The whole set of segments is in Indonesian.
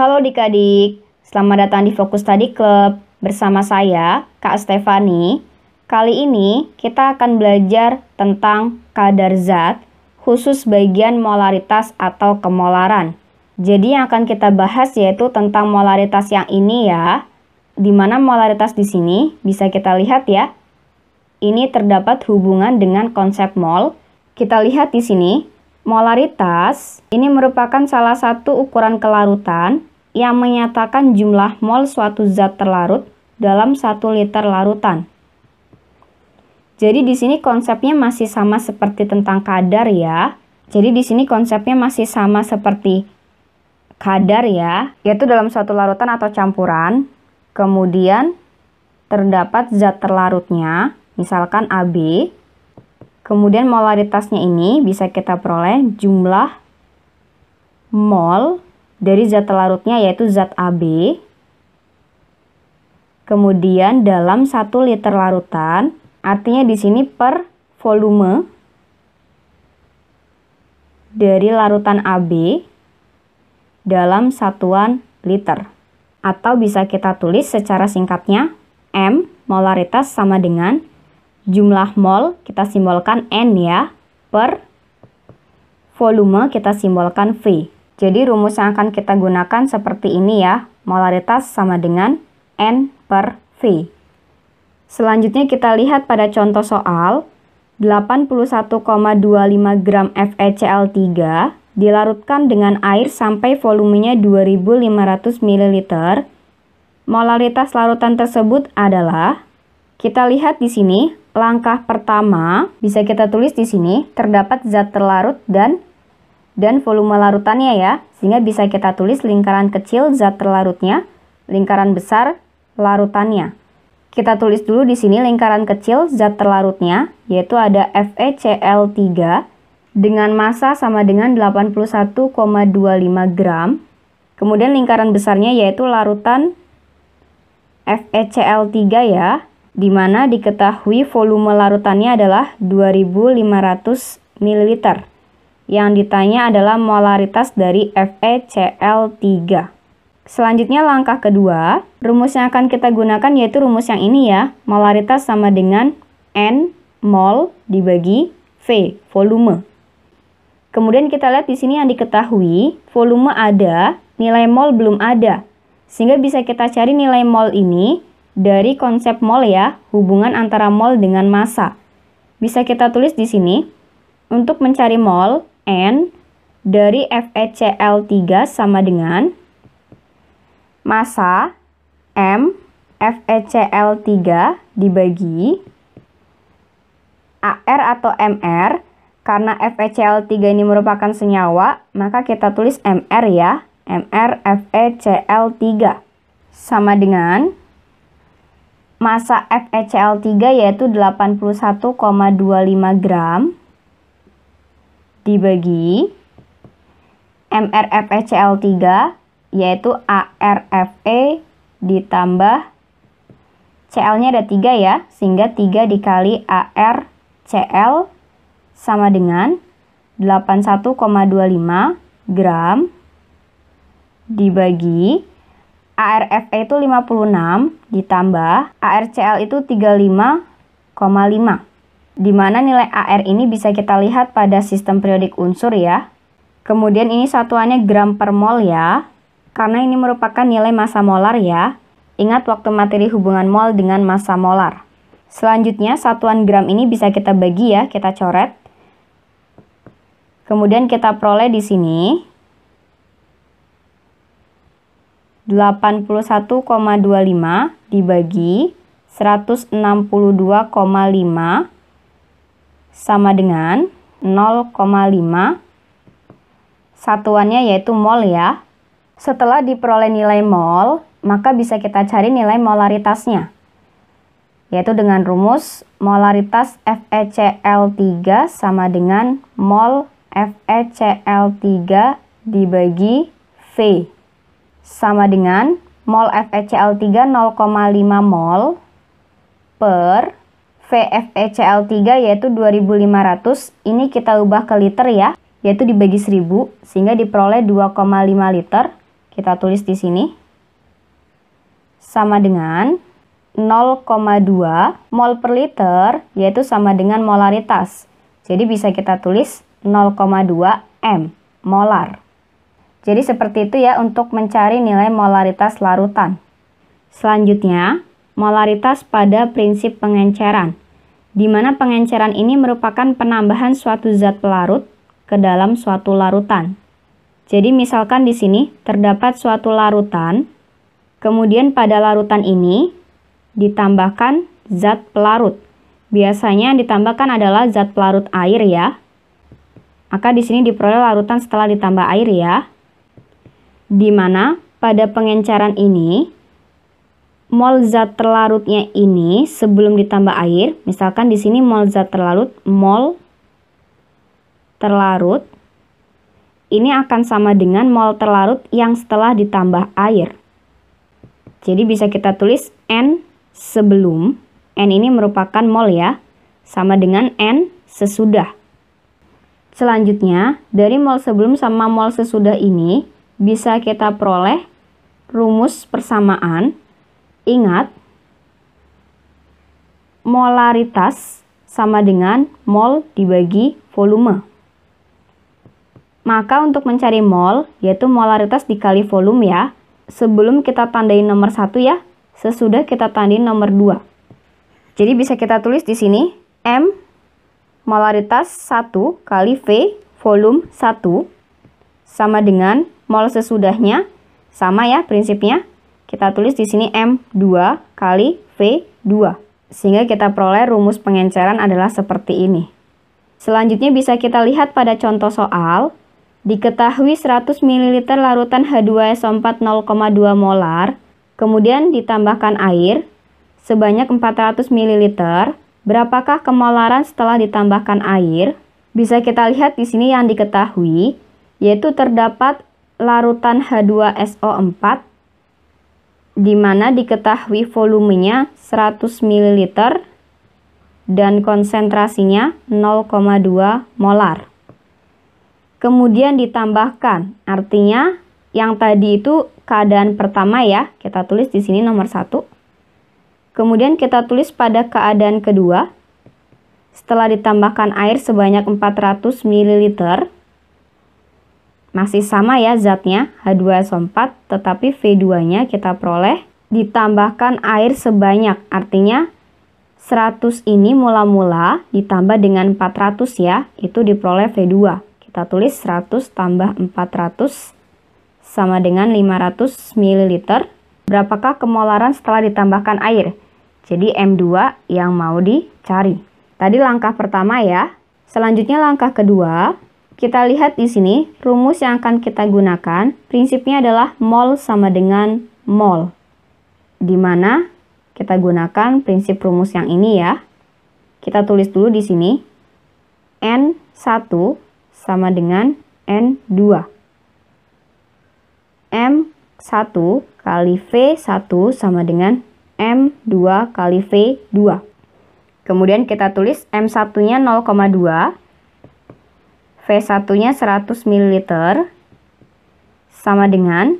Halo dikadik, selamat datang di Fokus Tadi Club bersama saya, Kak Stefani. Kali ini kita akan belajar tentang kadar zat, khusus bagian molaritas atau kemolaran. Jadi yang akan kita bahas yaitu tentang molaritas yang ini ya, di mana molaritas di sini bisa kita lihat ya. Ini terdapat hubungan dengan konsep mol. Kita lihat di sini, molaritas ini merupakan salah satu ukuran kelarutan yang menyatakan jumlah mol suatu zat terlarut dalam 1 liter larutan. Jadi di sini konsepnya masih sama seperti tentang kadar ya. Jadi di sini konsepnya masih sama seperti kadar ya, yaitu dalam suatu larutan atau campuran. Kemudian terdapat zat terlarutnya, misalkan AB. Kemudian molaritasnya ini bisa kita peroleh jumlah mol dari zat larutnya yaitu zat AB. Kemudian dalam 1 liter larutan, artinya di sini per volume dari larutan AB dalam satuan liter. Atau bisa kita tulis secara singkatnya M molaritas sama dengan jumlah mol kita simbolkan N ya per volume kita simbolkan V. Jadi rumus yang akan kita gunakan seperti ini ya, molaritas sama dengan N per V. Selanjutnya kita lihat pada contoh soal, 81,25 gram FeCl3 dilarutkan dengan air sampai volumenya 2500 ml. Molaritas larutan tersebut adalah, kita lihat di sini, langkah pertama bisa kita tulis di sini, terdapat zat terlarut dan dan volume larutannya ya, sehingga bisa kita tulis lingkaran kecil zat terlarutnya, lingkaran besar larutannya. Kita tulis dulu di sini lingkaran kecil zat terlarutnya, yaitu ada FeCl3 dengan massa sama dengan 81,25 gram. Kemudian lingkaran besarnya yaitu larutan FeCl3 ya, di mana diketahui volume larutannya adalah 2500 ml. Yang ditanya adalah molaritas dari FeCl3. Selanjutnya langkah kedua, rumus yang akan kita gunakan yaitu rumus yang ini ya. Molaritas sama dengan N mol dibagi V, volume. Kemudian kita lihat di sini yang diketahui, volume ada, nilai mol belum ada. Sehingga bisa kita cari nilai mol ini dari konsep mol ya, hubungan antara mol dengan massa. Bisa kita tulis di sini. Untuk mencari mol, N dari FeCl3 sama dengan masa M FeCl3 dibagi AR atau MR karena FeCl3 ini merupakan senyawa, maka kita tulis MR ya. MR FeCl3 sama dengan masa FeCl3 yaitu 81,25 gram dibagi MRFECl3 yaitu ARFE ditambah Cl-nya ada 3 ya, sehingga 3 dikali ARCl sama dengan 81,25 gram dibagi ARFE itu 56 ditambah ARCl itu 35,5 di mana nilai AR ini bisa kita lihat pada sistem periodik unsur ya. Kemudian ini satuannya gram per mol ya, karena ini merupakan nilai massa molar ya. Ingat waktu materi hubungan mol dengan massa molar. Selanjutnya satuan gram ini bisa kita bagi ya, kita coret. Kemudian kita peroleh di sini 81,25 dibagi 162,5 sama dengan 0,5 satuannya yaitu mol ya. Setelah diperoleh nilai mol, maka bisa kita cari nilai molaritasnya. Yaitu dengan rumus molaritas FeCl3 sama dengan mol FeCl3 dibagi V sama dengan mol FeCl3 0,5 mol per VFECl3 yaitu 2500 ini kita ubah ke liter ya yaitu dibagi 1000 sehingga diperoleh 2,5 liter kita tulis di sini sama dengan 0,2 mol per liter yaitu sama dengan molaritas jadi bisa kita tulis 0,2 M molar jadi seperti itu ya untuk mencari nilai molaritas larutan selanjutnya molaritas pada prinsip pengenceran, di mana pengenceran ini merupakan penambahan suatu zat pelarut ke dalam suatu larutan. Jadi misalkan di sini terdapat suatu larutan, kemudian pada larutan ini ditambahkan zat pelarut. Biasanya yang ditambahkan adalah zat pelarut air ya. Maka di sini diperoleh larutan setelah ditambah air ya. Di mana pada pengenceran ini mol zat terlarutnya ini sebelum ditambah air, misalkan di sini mol zat terlarut, mol terlarut, ini akan sama dengan mol terlarut yang setelah ditambah air. Jadi bisa kita tulis N sebelum, N ini merupakan mol ya, sama dengan N sesudah. Selanjutnya, dari mol sebelum sama mol sesudah ini, bisa kita peroleh rumus persamaan Ingat, molaritas sama dengan mol dibagi volume. Maka untuk mencari mol, yaitu molaritas dikali volume ya, sebelum kita tandai nomor satu ya, sesudah kita tandai nomor 2. Jadi bisa kita tulis di sini, M molaritas 1 kali V volume 1 sama dengan mol sesudahnya, sama ya prinsipnya, kita tulis di sini M2 kali V2. Sehingga kita peroleh rumus pengenceran adalah seperti ini. Selanjutnya bisa kita lihat pada contoh soal. Diketahui 100 ml larutan H2SO4 0,2 molar, kemudian ditambahkan air sebanyak 400 ml. Berapakah kemolaran setelah ditambahkan air? Bisa kita lihat di sini yang diketahui, yaitu terdapat larutan H2SO4 di mana diketahui volumenya 100 ml dan konsentrasinya 0,2 molar. Kemudian ditambahkan, artinya yang tadi itu keadaan pertama ya, kita tulis di sini nomor 1. Kemudian kita tulis pada keadaan kedua, setelah ditambahkan air sebanyak 400 ml, masih sama ya zatnya, H2SO4, tetapi V2-nya kita peroleh ditambahkan air sebanyak, artinya 100 ini mula-mula ditambah dengan 400 ya, itu diperoleh V2. Kita tulis 100 tambah 400 sama dengan 500 ml. Berapakah kemolaran setelah ditambahkan air? Jadi M2 yang mau dicari. Tadi langkah pertama ya. Selanjutnya langkah kedua, kita lihat di sini, rumus yang akan kita gunakan, prinsipnya adalah mol sama dengan mol. Di mana kita gunakan prinsip rumus yang ini ya. Kita tulis dulu di sini, N1 sama dengan N2. M1 kali V1 sama dengan M2 kali V2. Kemudian kita tulis M1-nya 0,2 V1-nya 100 ml sama dengan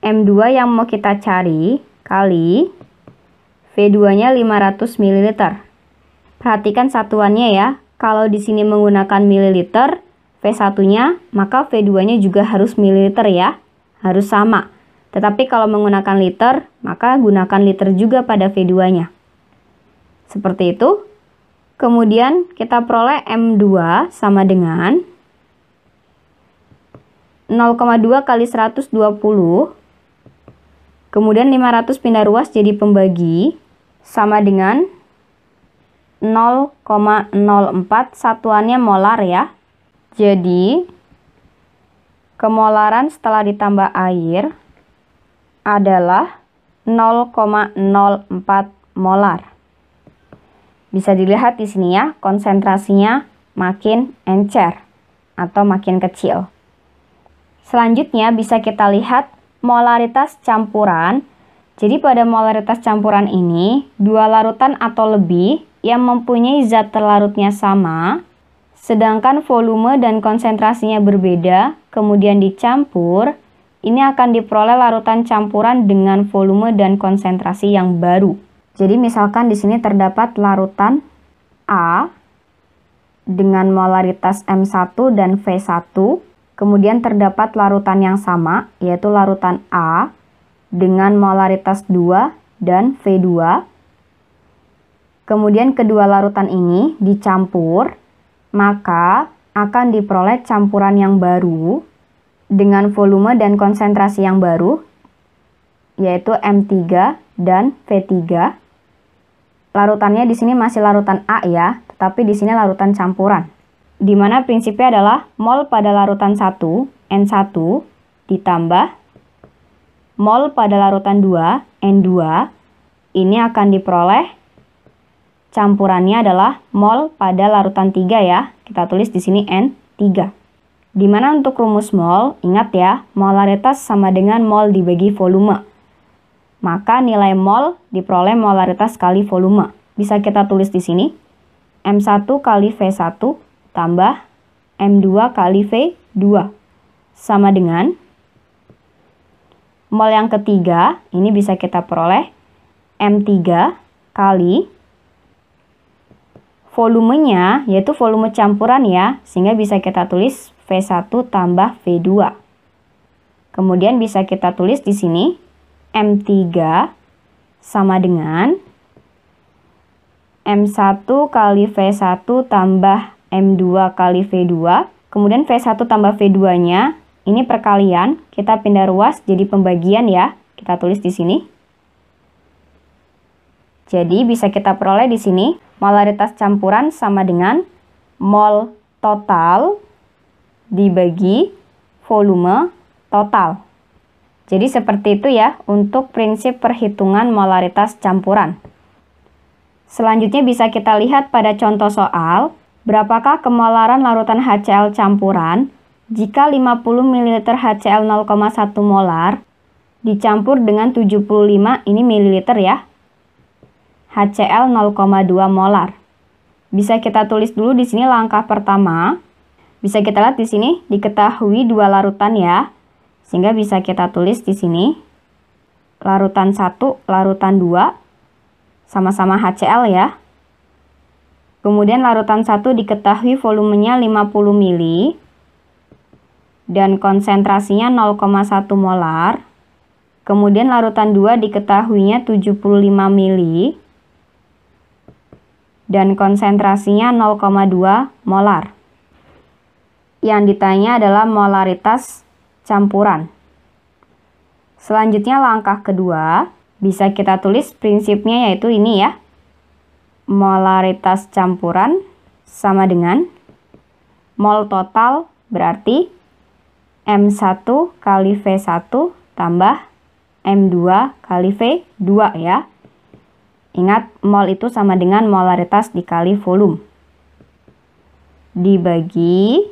M2 yang mau kita cari kali V2-nya 500 ml. Perhatikan satuannya ya. Kalau di sini menggunakan mililiter V1-nya, maka V2-nya juga harus mililiter ya. Harus sama. Tetapi kalau menggunakan liter, maka gunakan liter juga pada V2-nya. Seperti itu, Kemudian kita peroleh M2 sama dengan 0,2 kali 120. Kemudian 500 pindah ruas jadi pembagi sama dengan 0,04 satuannya molar ya. Jadi kemolaran setelah ditambah air adalah 0,04 molar. Bisa dilihat di sini ya, konsentrasinya makin encer atau makin kecil. Selanjutnya bisa kita lihat molaritas campuran. Jadi pada molaritas campuran ini, dua larutan atau lebih yang mempunyai zat terlarutnya sama, sedangkan volume dan konsentrasinya berbeda, kemudian dicampur, ini akan diperoleh larutan campuran dengan volume dan konsentrasi yang baru. Jadi misalkan di sini terdapat larutan A dengan molaritas M1 dan V1, kemudian terdapat larutan yang sama, yaitu larutan A dengan molaritas 2 dan V2. Kemudian kedua larutan ini dicampur, maka akan diperoleh campuran yang baru dengan volume dan konsentrasi yang baru, yaitu M3 dan V3. Larutannya di sini masih larutan A ya, tetapi di sini larutan campuran. Di mana prinsipnya adalah mol pada larutan 1, N1 ditambah mol pada larutan 2, N2 ini akan diperoleh campurannya adalah mol pada larutan 3 ya. Kita tulis di sini N3. Dimana untuk rumus mol, ingat ya, molaritas sama dengan mol dibagi volume maka nilai mol diperoleh molaritas kali volume. Bisa kita tulis di sini, M1 kali V1 tambah M2 kali V2 sama dengan mol yang ketiga, ini bisa kita peroleh M3 kali volumenya, yaitu volume campuran ya, sehingga bisa kita tulis V1 tambah V2. Kemudian bisa kita tulis di sini M3 sama dengan M1 kali V1 tambah M2 kali V2. Kemudian V1 tambah V2-nya, ini perkalian, kita pindah ruas jadi pembagian ya. Kita tulis di sini. Jadi bisa kita peroleh di sini, molaritas campuran sama dengan mol total dibagi volume total. Jadi seperti itu ya untuk prinsip perhitungan molaritas campuran. Selanjutnya bisa kita lihat pada contoh soal, berapakah kemolaran larutan HCl campuran jika 50 ml HCl 0,1 molar dicampur dengan 75 ini mL ya. HCl 0,2 molar. Bisa kita tulis dulu di sini langkah pertama. Bisa kita lihat di sini diketahui dua larutan ya sehingga bisa kita tulis di sini larutan 1, larutan 2 sama-sama HCl ya. Kemudian larutan 1 diketahui volumenya 50 ml dan konsentrasinya 0,1 molar. Kemudian larutan 2 diketahuinya 75 ml dan konsentrasinya 0,2 molar. Yang ditanya adalah molaritas campuran. Selanjutnya langkah kedua, bisa kita tulis prinsipnya yaitu ini ya. Molaritas campuran sama dengan mol total berarti M1 kali V1 tambah M2 kali V2 ya. Ingat, mol itu sama dengan molaritas dikali volume. Dibagi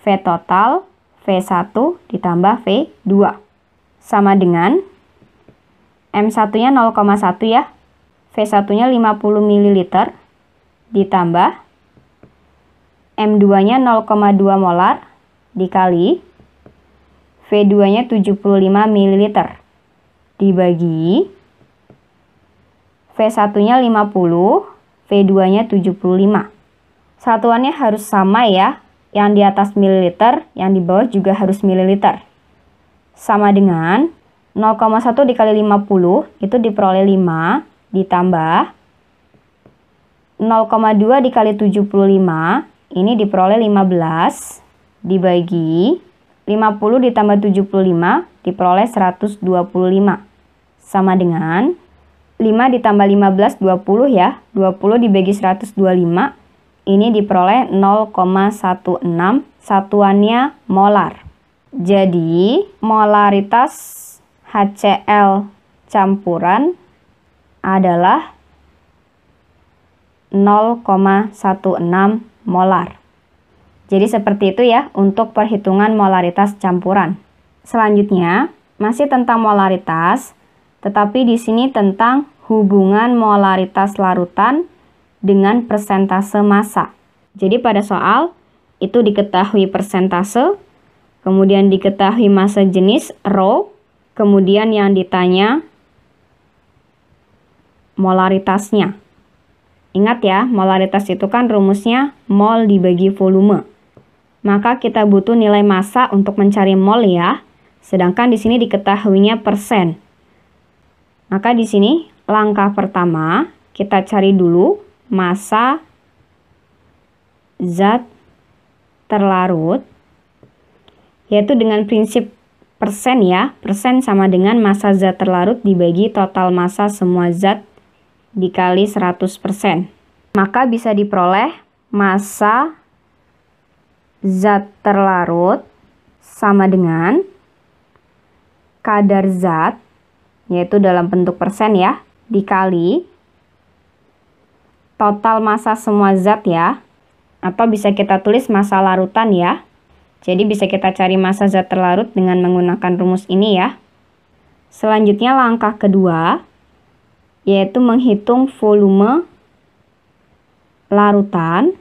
V total V1 ditambah V2 sama dengan M1-nya 0,1 ya. V1-nya 50 ml ditambah M2-nya 0,2 molar dikali V2-nya 75 ml dibagi V1-nya 50, V2-nya 75. Satuannya harus sama ya, yang di atas mililiter, yang di bawah juga harus mililiter. Sama dengan 0,1 dikali 50 itu diperoleh 5 ditambah 0,2 dikali 75 ini diperoleh 15 dibagi 50 ditambah 75 diperoleh 125 sama dengan 5 ditambah 15 20 ya 20 dibagi 125 ini diperoleh 0,16 satuannya molar. Jadi, molaritas HCl campuran adalah 0,16 molar. Jadi seperti itu ya untuk perhitungan molaritas campuran. Selanjutnya, masih tentang molaritas, tetapi di sini tentang hubungan molaritas larutan dengan persentase massa. Jadi pada soal itu diketahui persentase, kemudian diketahui massa jenis rho, kemudian yang ditanya molaritasnya. Ingat ya, molaritas itu kan rumusnya mol dibagi volume. Maka kita butuh nilai massa untuk mencari mol ya. Sedangkan di sini diketahuinya persen. Maka di sini langkah pertama kita cari dulu masa zat terlarut yaitu dengan prinsip persen ya. Persen sama dengan masa zat terlarut dibagi total masa semua zat dikali 100%. Maka bisa diperoleh masa zat terlarut sama dengan kadar zat yaitu dalam bentuk persen ya dikali total massa semua zat ya. Atau bisa kita tulis massa larutan ya. Jadi bisa kita cari massa zat terlarut dengan menggunakan rumus ini ya. Selanjutnya langkah kedua yaitu menghitung volume larutan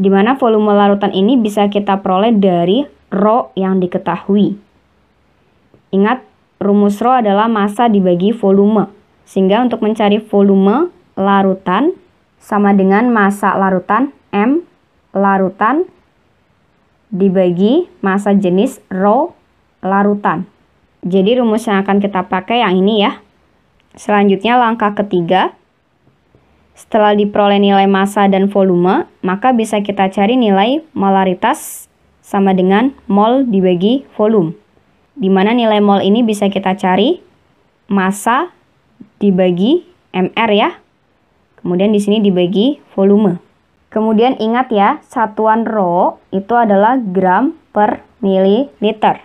di mana volume larutan ini bisa kita peroleh dari rho yang diketahui. Ingat, rumus rho adalah massa dibagi volume. Sehingga untuk mencari volume larutan sama dengan masa larutan M larutan dibagi masa jenis rho larutan. Jadi rumus yang akan kita pakai yang ini ya. Selanjutnya langkah ketiga. Setelah diperoleh nilai massa dan volume, maka bisa kita cari nilai molaritas sama dengan mol dibagi volume. Di mana nilai mol ini bisa kita cari massa dibagi MR ya. Kemudian di sini dibagi volume. Kemudian ingat ya, satuan rho itu adalah gram per mililiter.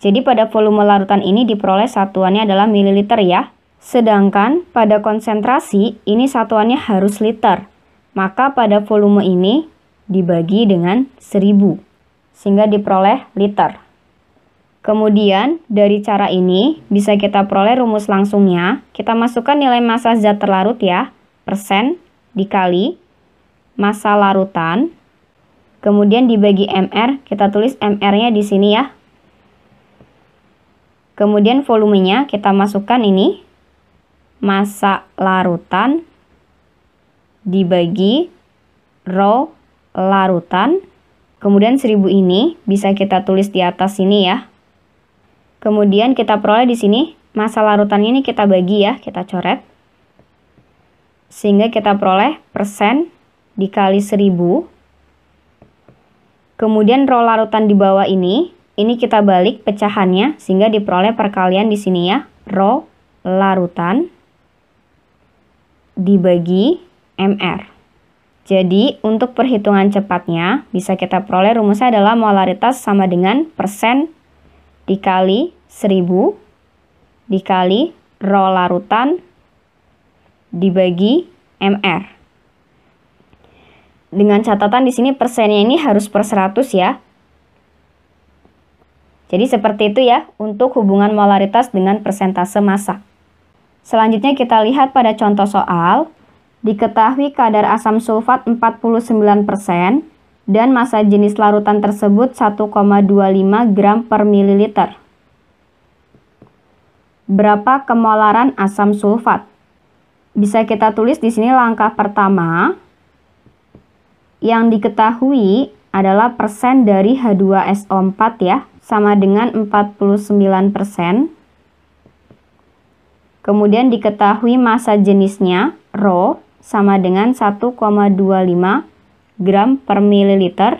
Jadi pada volume larutan ini diperoleh satuannya adalah mililiter ya. Sedangkan pada konsentrasi ini satuannya harus liter. Maka pada volume ini dibagi dengan 1000 sehingga diperoleh liter. Kemudian dari cara ini bisa kita peroleh rumus langsungnya. Kita masukkan nilai massa zat terlarut ya. Persen dikali masa larutan. Kemudian dibagi MR, kita tulis MR-nya di sini ya. Kemudian volumenya kita masukkan ini. masa larutan dibagi rho larutan. Kemudian 1000 ini bisa kita tulis di atas sini ya. Kemudian kita peroleh di sini masa larutan ini kita bagi ya, kita coret. Sehingga kita peroleh persen dikali 1000. Kemudian row larutan di bawah ini, ini kita balik pecahannya sehingga diperoleh perkalian di sini ya. row larutan dibagi MR. Jadi, untuk perhitungan cepatnya, bisa kita peroleh rumusnya adalah molaritas sama dengan persen dikali 1000 dikali row larutan dibagi MR. Dengan catatan di sini persennya ini harus per 100 ya. Jadi seperti itu ya untuk hubungan molaritas dengan persentase massa. Selanjutnya kita lihat pada contoh soal. Diketahui kadar asam sulfat 49% dan massa jenis larutan tersebut 1,25 gram per mililiter. Berapa kemolaran asam sulfat? bisa kita tulis di sini langkah pertama yang diketahui adalah persen dari H2SO4 ya, sama dengan 49 persen. Kemudian diketahui massa jenisnya, rho, sama dengan 1,25 gram per mililiter.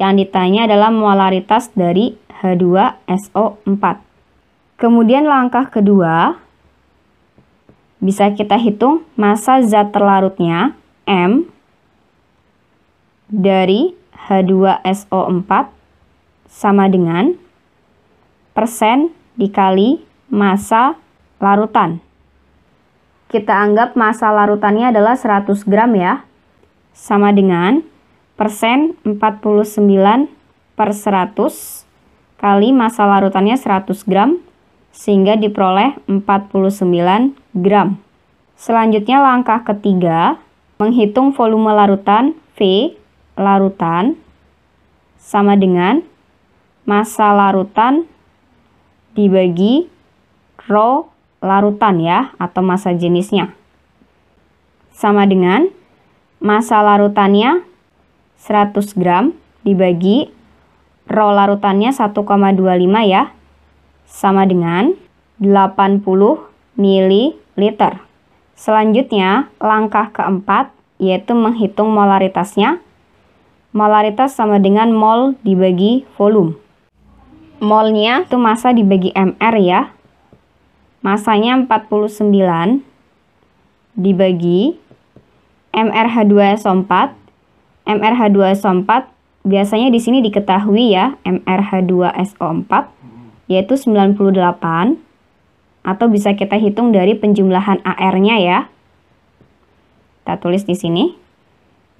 Yang ditanya adalah molaritas dari H2SO4. Kemudian langkah kedua, bisa kita hitung massa zat terlarutnya M dari H2SO4 sama dengan persen dikali massa larutan. Kita anggap massa larutannya adalah 100 gram ya. Sama dengan persen 49 per 100 kali massa larutannya 100 gram sehingga diperoleh 49 gram. Selanjutnya langkah ketiga, menghitung volume larutan V larutan sama dengan massa larutan dibagi rho larutan ya atau massa jenisnya. Sama dengan massa larutannya 100 gram dibagi rho larutannya 1,25 ya sama dengan 80 ml. Selanjutnya, langkah keempat yaitu menghitung molaritasnya. Molaritas sama dengan mol dibagi volume. Molnya itu massa dibagi mr ya. Masanya 49 dibagi MRH2SO4. MRH2SO4 biasanya di sini diketahui ya, MRH2SO4 yaitu 98 atau bisa kita hitung dari penjumlahan AR-nya ya. Kita tulis di sini.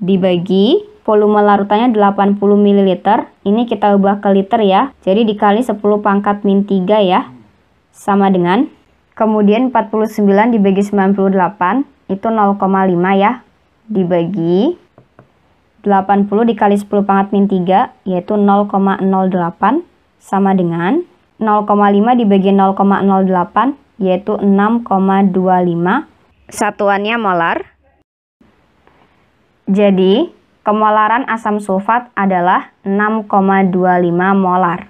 Dibagi volume larutannya 80 ml. Ini kita ubah ke liter ya. Jadi dikali 10 pangkat min 3 ya. Sama dengan. Kemudian 49 dibagi 98 itu 0,5 ya. Dibagi 80 dikali 10 pangkat min 3 yaitu 0,08 sama dengan 0,5 dibagi 0,08 yaitu 6,25 satuannya molar. Jadi, kemolaran asam sulfat adalah 6,25 molar.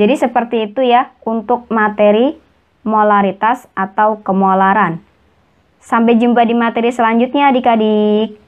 Jadi seperti itu ya untuk materi molaritas atau kemolaran. Sampai jumpa di materi selanjutnya adik-adik.